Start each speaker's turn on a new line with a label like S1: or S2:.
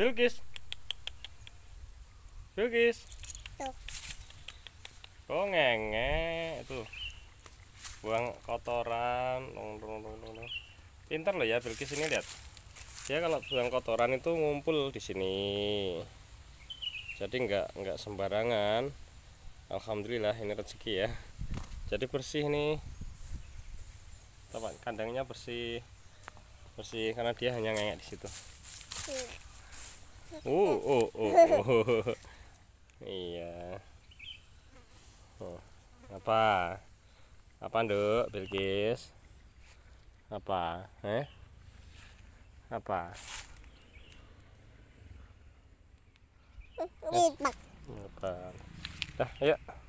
S1: Bilgis. Bilgis. Tuh. Oh ngenge itu. Buang kotoran. Pintar loh ya Bilgis ini lihat. Dia kalau buang kotoran itu ngumpul di sini. Jadi enggak enggak sembarangan. Alhamdulillah ini rezeki ya. Jadi bersih nih. Tempat kandangnya bersih bersih karena dia hanya ngengek di situ. Hmm. Oh, oh, oh, oh. iya. Oh. Apa? Apa, Nduk? Bilkis. Apa? Eh? Apa? Apa? Dah, ayo.